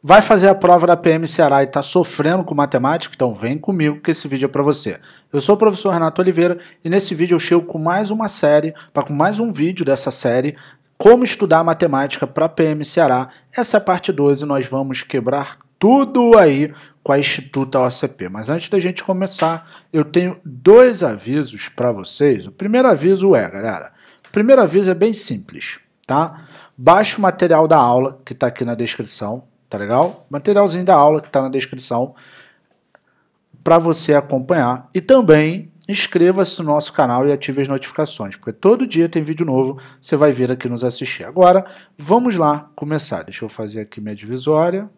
Vai fazer a prova da PM Ceará e está sofrendo com matemática? Então vem comigo que esse vídeo é para você. Eu sou o professor Renato Oliveira e nesse vídeo eu chego com mais uma série, para com mais um vídeo dessa série, como estudar matemática para PM Ceará. Essa é a parte 12, nós vamos quebrar tudo aí com a Instituta OCP. Mas antes da gente começar, eu tenho dois avisos para vocês. O primeiro aviso é, galera, o primeiro aviso é bem simples, tá? Baixe o material da aula que está aqui na descrição tá legal? Materialzinho da aula que está na descrição para você acompanhar. E também inscreva-se no nosso canal e ative as notificações, porque todo dia tem vídeo novo, você vai vir aqui nos assistir. Agora, vamos lá começar. Deixa eu fazer aqui minha divisória.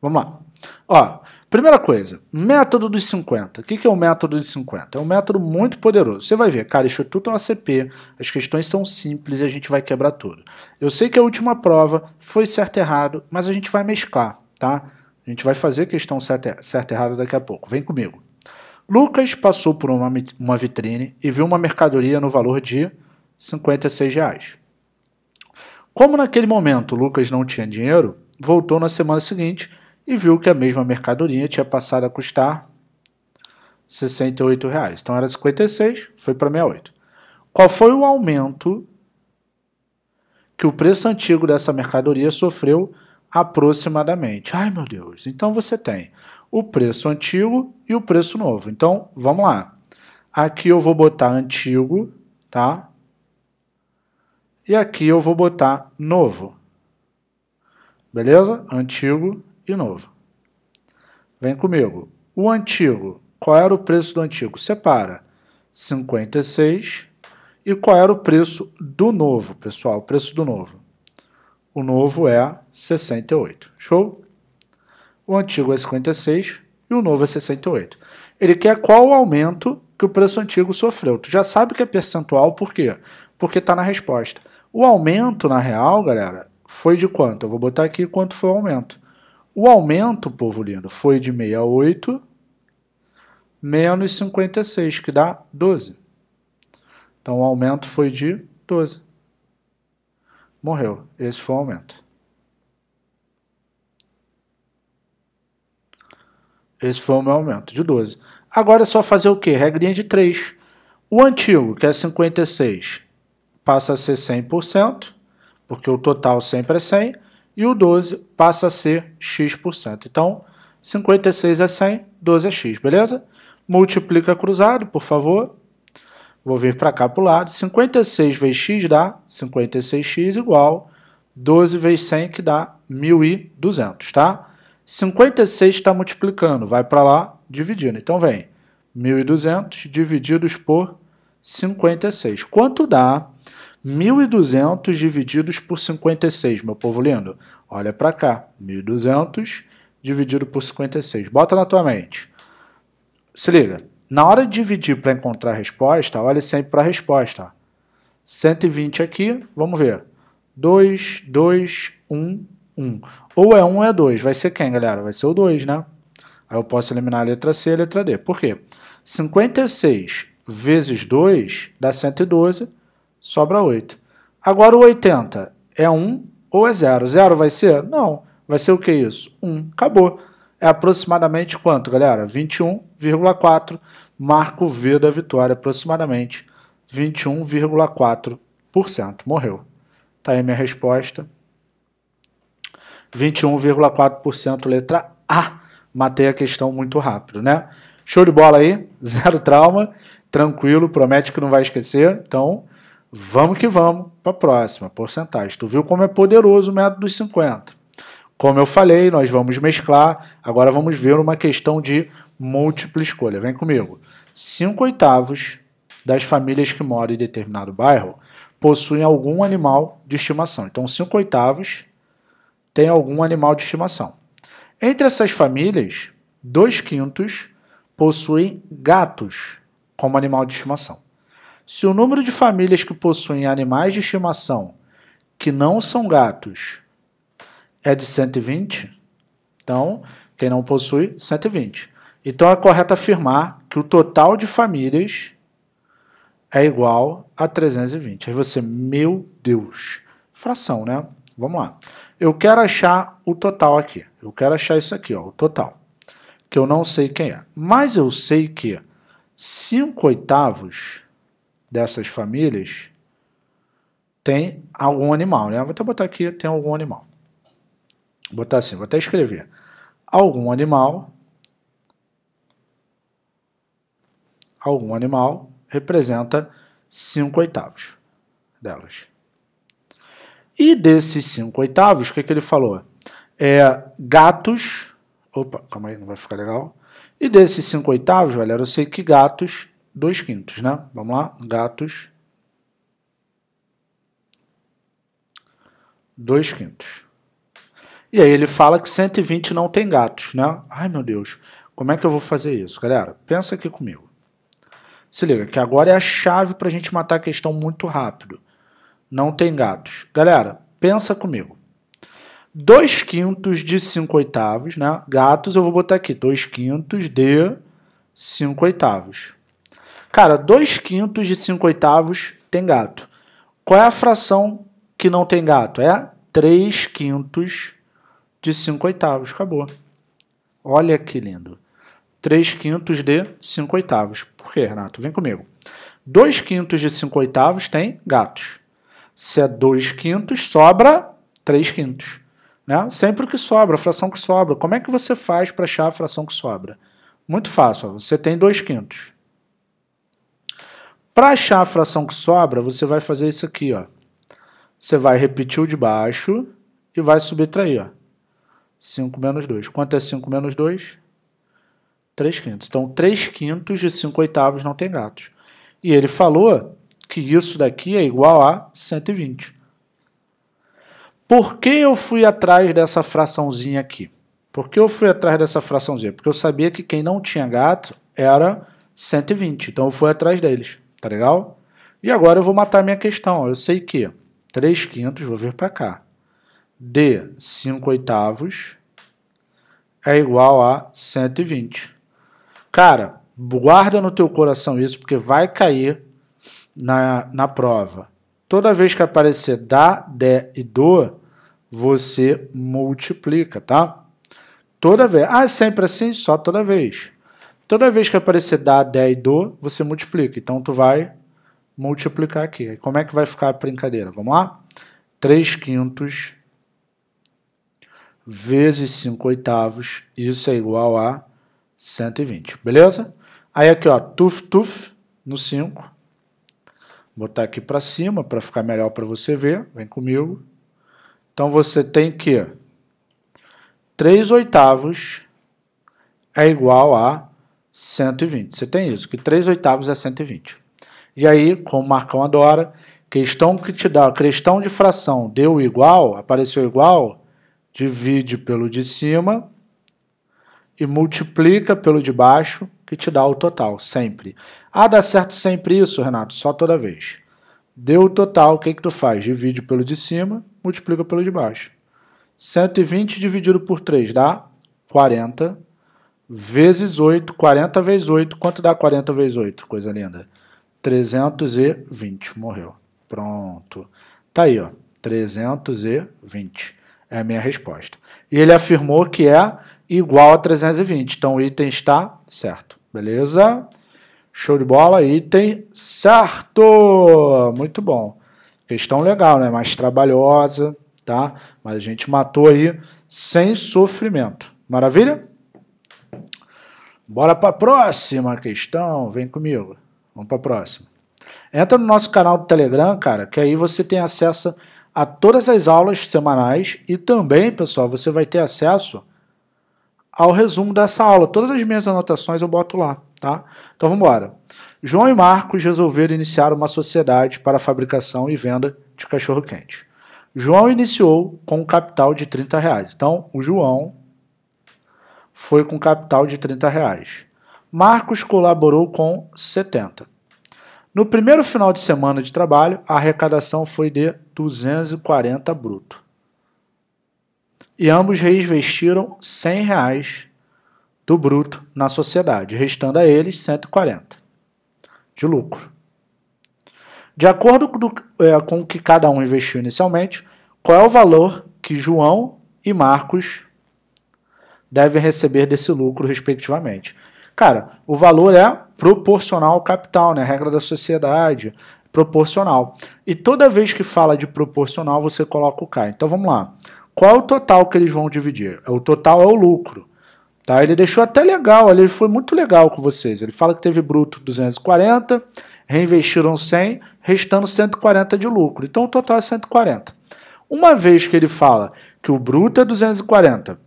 Vamos lá. Ó, Primeira coisa, método dos 50. O que é o método dos 50? É um método muito poderoso. Você vai ver, cara, Instituto é uma CP, as questões são simples e a gente vai quebrar tudo. Eu sei que a última prova foi certo e errado, mas a gente vai mesclar, tá? A gente vai fazer questão certa, e errado daqui a pouco. Vem comigo. Lucas passou por uma, uma vitrine e viu uma mercadoria no valor de R$ 56. Reais. Como naquele momento Lucas não tinha dinheiro, voltou na semana seguinte e viu que a mesma mercadoria tinha passado a custar 68 reais Então era 56, foi para 68. Qual foi o aumento que o preço antigo dessa mercadoria sofreu aproximadamente? Ai, meu Deus. Então você tem o preço antigo e o preço novo. Então, vamos lá. Aqui eu vou botar antigo, tá? E aqui eu vou botar novo. Beleza? Antigo e novo. Vem comigo. O antigo, qual era o preço do antigo? Separa 56 e qual era o preço do novo, pessoal? O preço do novo. O novo é 68. Show? O antigo é 56 e o novo é 68. Ele quer qual o aumento que o preço antigo sofreu. Tu já sabe que é percentual, por quê? Porque está na resposta. O aumento, na real, galera, foi de quanto? Eu vou botar aqui quanto foi o aumento. O aumento, povo lindo, foi de 68 menos 56, que dá 12. Então o aumento foi de 12. Morreu. Esse foi o aumento. Esse foi o meu aumento, de 12. Agora é só fazer o quê? Regrinha de 3. O antigo, que é 56, passa a ser 100%, porque o total sempre é 100% e o 12 passa a ser x%. Então, 56 é 100, 12 é x, beleza? Multiplica cruzado, por favor. Vou vir para cá para o lado. 56 vezes x dá 56x igual 12 vezes 100, que dá 1.200, tá? 56 está multiplicando, vai para lá dividindo. Então, vem 1.200 divididos por 56. Quanto dá 1.200 divididos por 56, meu povo lindo. Olha para cá, 1.200 dividido por 56. Bota na tua mente. Se liga, na hora de dividir para encontrar a resposta, olha sempre para a resposta. 120 aqui, vamos ver. 2, 2, 1, 1. Ou é 1 ou é 2. Vai ser quem, galera? Vai ser o 2, né? Aí eu posso eliminar a letra C e a letra D. Por quê? 56 vezes 2 dá 112 sobra 8. Agora o 80 é 1 ou é 0? 0 vai ser? Não. Vai ser o que isso? 1. Acabou. É aproximadamente quanto, galera? 21,4. Marco V da vitória, aproximadamente 21,4%. Morreu. Tá aí minha resposta. 21,4% letra A. Matei a questão muito rápido, né? Show de bola aí, zero trauma, tranquilo, promete que não vai esquecer. Então, Vamos que vamos para a próxima porcentagem. Tu viu como é poderoso o método dos 50. Como eu falei, nós vamos mesclar. Agora vamos ver uma questão de múltipla escolha. Vem comigo. 5 oitavos das famílias que moram em determinado bairro possuem algum animal de estimação. Então, 5 oitavos tem algum animal de estimação. Entre essas famílias, 2 quintos possuem gatos como animal de estimação. Se o número de famílias que possuem animais de estimação que não são gatos é de 120, então quem não possui, 120. Então é correto afirmar que o total de famílias é igual a 320. Aí você, meu Deus, fração, né? Vamos lá. Eu quero achar o total aqui. Eu quero achar isso aqui, ó, o total. Que eu não sei quem é. Mas eu sei que 5 oitavos dessas famílias tem algum animal, né? Vou até botar aqui, tem algum animal. Vou botar assim, vou até escrever. Algum animal, algum animal representa cinco oitavos delas. E desses cinco oitavos, o que, que ele falou? É, gatos, opa, calma aí, não vai ficar legal. E desses cinco oitavos, galera, eu sei que gatos 2 quintos, né? Vamos lá, gatos. 2 quintos. E aí ele fala que 120 não tem gatos, né? Ai, meu Deus. Como é que eu vou fazer isso, galera? Pensa aqui comigo. Se liga, que agora é a chave para a gente matar a questão muito rápido. Não tem gatos. Galera, pensa comigo. 2 quintos de 5 oitavos, né? Gatos eu vou botar aqui. 2 quintos de 5 oitavos. Cara, dois quintos de cinco oitavos tem gato. Qual é a fração que não tem gato? É três quintos de cinco oitavos. Acabou. Olha que lindo. Três quintos de cinco oitavos. Por quê, Renato? Vem comigo. Dois quintos de cinco oitavos tem gatos. Se é dois quintos, sobra três quintos. Né? Sempre o que sobra, a fração que sobra. Como é que você faz para achar a fração que sobra? Muito fácil. Ó. Você tem dois quintos. Para achar a fração que sobra, você vai fazer isso aqui, ó. Você vai repetir o de baixo e vai subtrair, ó. 5 menos 2. Quanto é 5 menos 2? 3 quintos. Então, 3 quintos de 5 oitavos não tem gatos. E ele falou que isso daqui é igual a 120. Por que eu fui atrás dessa fraçãozinha aqui? Por que eu fui atrás dessa fraçãozinha? Porque eu sabia que quem não tinha gato era 120. Então, eu fui atrás deles. Tá legal? E agora eu vou matar minha questão. Eu sei que 3 quintos, vou vir para cá, de 5 oitavos é igual a 120. Cara, guarda no teu coração isso, porque vai cair na, na prova. Toda vez que aparecer dá, dé e do, você multiplica, tá? Toda vez. Ah, sempre assim? Só toda vez. Toda vez que aparecer dá, dé e do, você multiplica. Então, tu vai multiplicar aqui. como é que vai ficar a brincadeira? Vamos lá? 3 quintos vezes 5 oitavos, isso é igual a 120, beleza? Aí aqui, ó, tuf, tuf, no 5. Botar aqui para cima para ficar melhor para você ver. Vem comigo. Então você tem que 3 oitavos é igual a 120. Você tem isso, que 3 oitavos é 120. E aí, como o Marcão adora, questão que te dá, questão de fração deu igual, apareceu igual, divide pelo de cima e multiplica pelo de baixo, que te dá o total, sempre. Ah, dá certo sempre isso, Renato? Só toda vez. Deu o total, o que, que tu faz? Divide pelo de cima, multiplica pelo de baixo. 120 dividido por 3 dá 40 vezes 8, 40 vezes 8, quanto dá 40 vezes 8? Coisa linda. 320, morreu. Pronto. Tá aí, ó. 320 é a minha resposta. E ele afirmou que é igual a 320. Então o item está certo. Beleza? Show de bola, item certo! Muito bom. Questão legal, né? Mais trabalhosa, tá? Mas a gente matou aí sem sofrimento. Maravilha? Bora para a próxima questão, vem comigo. Vamos para a próxima. Entra no nosso canal do Telegram, cara, que aí você tem acesso a todas as aulas semanais e também, pessoal, você vai ter acesso ao resumo dessa aula. Todas as minhas anotações eu boto lá, tá? Então vamos embora. João e Marcos resolveram iniciar uma sociedade para fabricação e venda de cachorro-quente. João iniciou com um capital de 30 reais. Então, o João foi com capital de 30 reais. Marcos colaborou com 70. No primeiro final de semana de trabalho, a arrecadação foi de 240 bruto. E ambos reinvestiram 100 reais do bruto na sociedade, restando a eles 140 de lucro. De acordo eh, com o que cada um investiu inicialmente, qual é o valor que João e Marcos devem receber desse lucro, respectivamente. Cara, o valor é proporcional ao capital, né? A regra da sociedade, proporcional. E toda vez que fala de proporcional, você coloca o K. Então vamos lá. Qual é o total que eles vão dividir? O total é o lucro. Tá? Ele deixou até legal, ele foi muito legal com vocês. Ele fala que teve bruto 240, reinvestiram 100, restando 140 de lucro. Então o total é 140. Uma vez que ele fala que o bruto é 240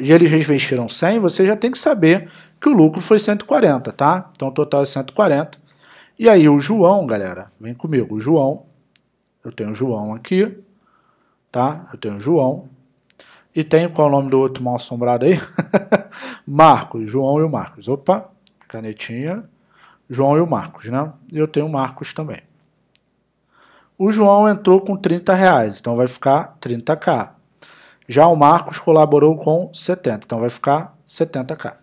e eles investiram 100, você já tem que saber que o lucro foi 140, tá? Então o total é 140. E aí o João, galera, vem comigo, o João, eu tenho o João aqui, tá? Eu tenho o João, e tem qual é o nome do outro mal assombrado aí? Marcos, João e o Marcos, opa, canetinha, João e o Marcos, né? E eu tenho o Marcos também. O João entrou com 30 reais, então vai ficar 30k. Já o Marcos colaborou com 70, então vai ficar 70k.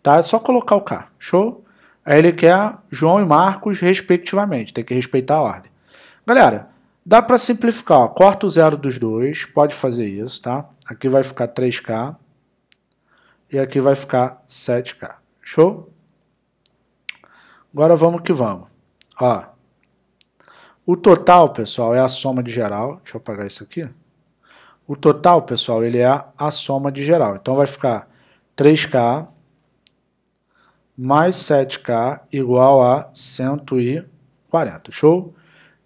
Tá? É só colocar o K, show? Aí ele quer João e Marcos, respectivamente, tem que respeitar a ordem. Galera, dá para simplificar, ó. corta o zero dos dois, pode fazer isso, tá? Aqui vai ficar 3K e aqui vai ficar 7K, show? Agora vamos que vamos. Ó, o total, pessoal, é a soma de geral. Deixa eu apagar isso aqui. O total, pessoal, ele é a soma de geral. Então vai ficar 3K mais 7K igual a 140. Show?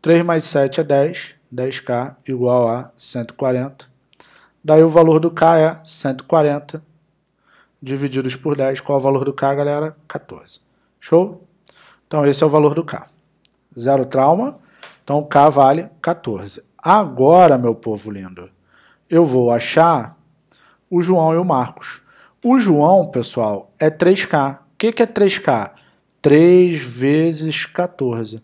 3 mais 7 é 10. 10K igual a 140. Daí o valor do K é 140 divididos por 10. Qual é o valor do K, galera? 14. Show? Então esse é o valor do K. Zero trauma. Então K vale 14. Agora, meu povo lindo eu vou achar o João e o Marcos. O João, pessoal, é 3K. O que, que é 3K? 3 vezes 14.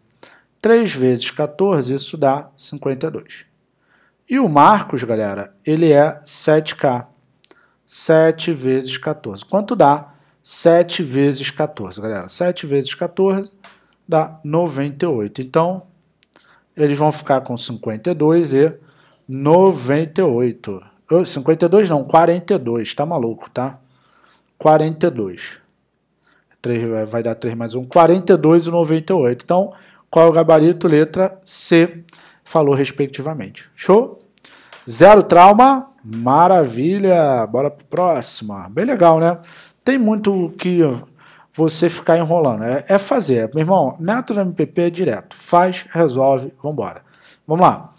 3 vezes 14, isso dá 52. E o Marcos, galera, ele é 7K. 7 vezes 14. Quanto dá? 7 vezes 14, galera. 7 vezes 14 dá 98. Então, eles vão ficar com 52 e 98. 52 não, 42, tá maluco, tá? 42. 3, eh, vai dar 3 mais 1, 42 e 98. Então, qual é o gabarito? Letra C, falou respectivamente. Show? Zero trauma, maravilha. Bora pro próximo. Bem legal, né? Tem muito que você ficar enrolando. É, é fazer. Meu irmão, método MPP é direto. Faz, resolve, vambora. Vamos lá.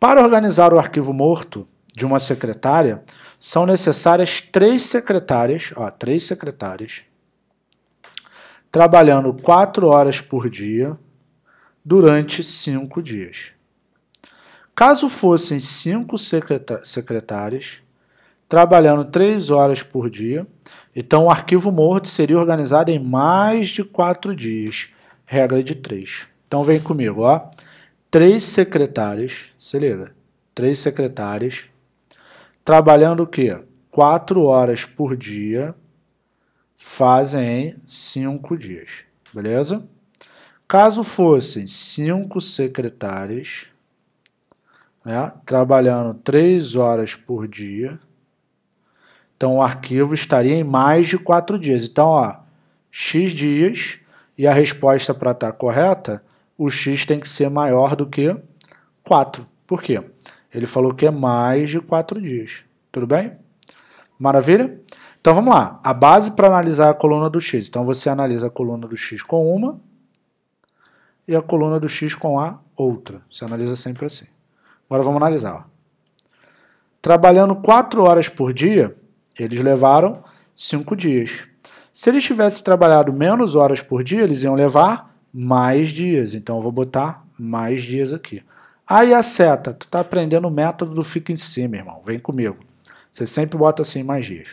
Para organizar o arquivo morto de uma secretária, são necessárias três secretárias, ó, três secretárias, trabalhando quatro horas por dia durante cinco dias. Caso fossem cinco secretárias, trabalhando três horas por dia, então o arquivo morto seria organizado em mais de quatro dias, regra de três. Então vem comigo, ó três secretárias, se três secretárias, trabalhando o quê? Quatro horas por dia, fazem cinco dias, beleza? Caso fossem cinco secretárias, né, trabalhando três horas por dia, então o arquivo estaria em mais de quatro dias. Então, ó, x dias e a resposta para estar correta o x tem que ser maior do que 4. Por quê? Ele falou que é mais de 4 dias. Tudo bem? Maravilha? Então vamos lá. A base para analisar a coluna do x. Então você analisa a coluna do x com uma e a coluna do x com a outra. Você analisa sempre assim. Agora vamos analisar. Ó. Trabalhando 4 horas por dia, eles levaram 5 dias. Se eles tivessem trabalhado menos horas por dia, eles iam levar mais dias. Então eu vou botar mais dias aqui. Aí a seta, tu tá aprendendo o método do fica em cima, irmão. Vem comigo. Você sempre bota assim mais dias.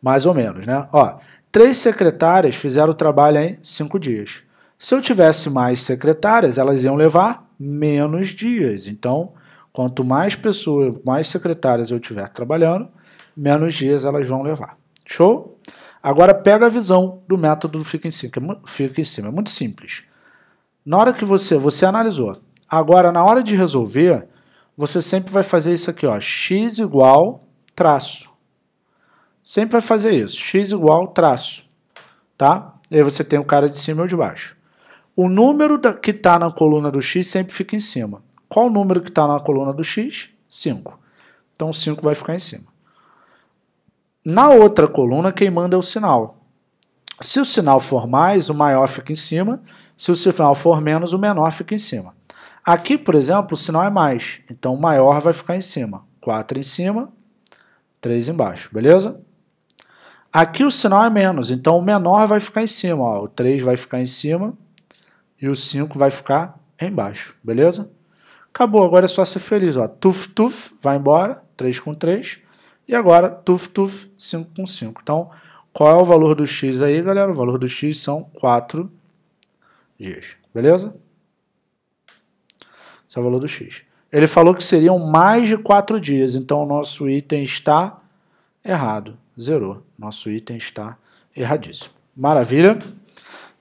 Mais ou menos, né? Ó, três secretárias fizeram o trabalho em cinco dias. Se eu tivesse mais secretárias, elas iam levar menos dias. Então, quanto mais pessoas, mais secretárias eu tiver trabalhando, menos dias elas vão levar. Show? Agora pega a visão do método do fica em cima, é fica em cima. É muito simples. Na hora que você você analisou, agora na hora de resolver, você sempre vai fazer isso aqui, ó, x igual traço. Sempre vai fazer isso, x igual traço, tá? E aí você tem o cara de cima e o de baixo. O número da, que está na coluna do x sempre fica em cima. Qual o número que está na coluna do x? 5. Então 5 vai ficar em cima. Na outra coluna, quem manda é o sinal. Se o sinal for mais, o maior fica em cima. Se o sinal for menos, o menor fica em cima. Aqui, por exemplo, o sinal é mais, então o maior vai ficar em cima. 4 em cima, 3 embaixo, beleza? Aqui o sinal é menos, então o menor vai ficar em cima. Ó. O 3 vai ficar em cima e o 5 vai ficar embaixo, beleza? Acabou, agora é só ser feliz. Ó. Tuf, tuf, vai embora, 3 com 3. E agora, tuf, tuf, 5 com 5. Então, qual é o valor do x aí, galera? O valor do x são 4 dias. Beleza? Esse é o valor do x. Ele falou que seriam mais de 4 dias, então o nosso item está errado. Zerou. Nosso item está erradíssimo. Maravilha.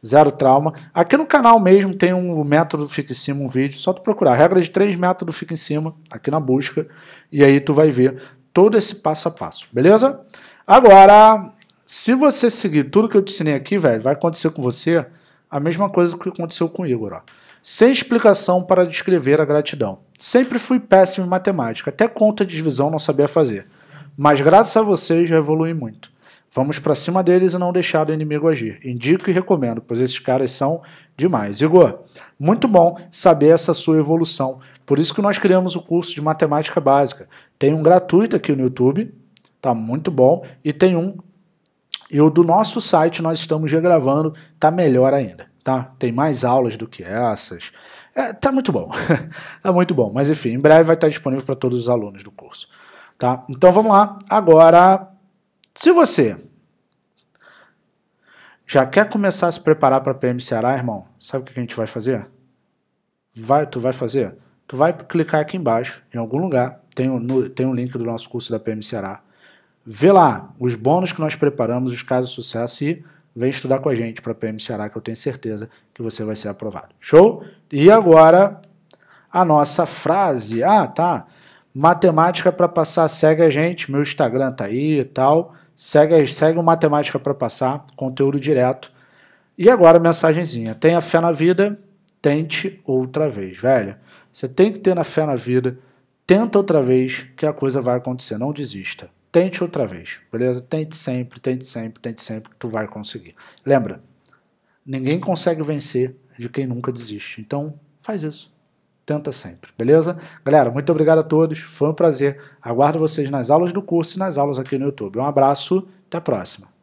Zero trauma. Aqui no canal mesmo tem um método Fica em Cima, um vídeo. Só tu procurar. Regra de três métodos Fica em Cima, aqui na busca. E aí tu vai ver todo esse passo a passo, beleza? Agora, se você seguir tudo que eu te ensinei aqui, velho, vai acontecer com você a mesma coisa que aconteceu com o Igor, ó. Sem explicação para descrever a gratidão. Sempre fui péssimo em matemática, até conta de divisão não sabia fazer. Mas graças a vocês já evolui muito. Vamos para cima deles e não deixar o inimigo agir. Indico e recomendo, pois esses caras são demais. Igor, muito bom saber essa sua evolução por isso que nós criamos o curso de matemática básica. Tem um gratuito aqui no YouTube, tá muito bom, e tem um e o do nosso site nós estamos regravando, tá melhor ainda, tá? Tem mais aulas do que essas. É, tá muito bom. tá muito bom, mas enfim, em breve vai estar disponível para todos os alunos do curso, tá? Então vamos lá. Agora, se você já quer começar a se preparar para PM Ceará, irmão? Sabe o que a gente vai fazer? Vai, tu vai fazer? tu vai clicar aqui embaixo, em algum lugar, tem, no, tem um link do nosso curso da PM Ceará. Vê lá os bônus que nós preparamos, os casos de sucesso e vem estudar com a gente para a PM Ceará, que eu tenho certeza que você vai ser aprovado. Show? E agora, a nossa frase. Ah, tá. Matemática para passar, segue a gente. Meu Instagram tá aí e tal. Segue, segue o Matemática para passar, conteúdo direto. E agora, mensagenzinha. Tenha fé na vida, tente outra vez, velho. Você tem que ter na fé na vida. Tenta outra vez que a coisa vai acontecer. Não desista. Tente outra vez, beleza? Tente sempre, tente sempre, tente sempre que tu vai conseguir. Lembra, ninguém consegue vencer de quem nunca desiste. Então, faz isso. Tenta sempre, beleza? Galera, muito obrigado a todos. Foi um prazer. Aguardo vocês nas aulas do curso e nas aulas aqui no YouTube. Um abraço, até a próxima.